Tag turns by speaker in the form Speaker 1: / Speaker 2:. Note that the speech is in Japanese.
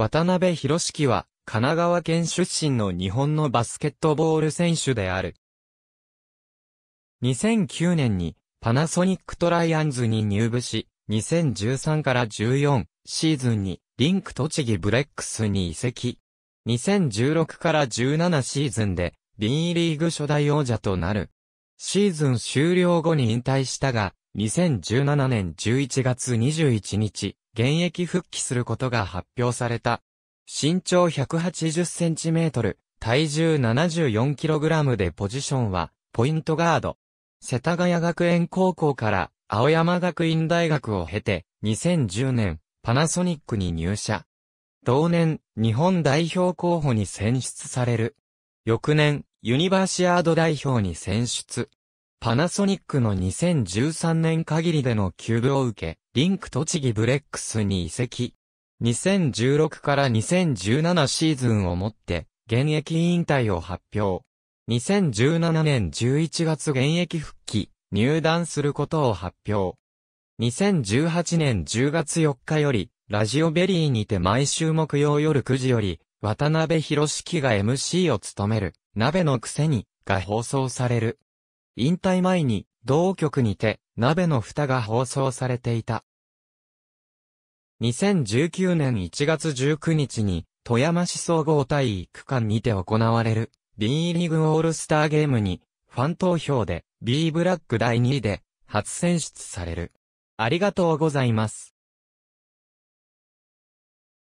Speaker 1: 渡辺博樹は、神奈川県出身の日
Speaker 2: 本のバスケットボール選手である。2009年に、パナソニックトライアンズに入部し、2013から14シーズンに、リンク栃木ブレックスに移籍。2016から17シーズンで、B リーグ初代王者となる。シーズン終了後に引退したが、2017年11月21日、現役復帰することが発表された。身長1 8 0センチメートル、体重 74kg でポジションは、ポイントガード。世田谷学園高校から青山学院大学を経て、2010年、パナソニックに入社。同年、日本代表候補に選出される。翌年、ユニバーシアード代表に選出。パナソニックの2013年限りでの休部を受け、リンク栃木ブレックスに移籍。2016から2017シーズンをもって、現役引退を発表。2017年11月現役復帰、入団することを発表。2018年10月4日より、ラジオベリーにて毎週木曜夜9時より、渡辺博樹が MC を務める、鍋のくせに、が放送される。引退前に、同局にて、鍋の蓋が放送されていた。2019年1月19日に、富山市総合体育館にて行われる、B リーグオールスターゲームに、ファン投票で、B ブラック第2位
Speaker 1: で、初選出される。ありがとうございます。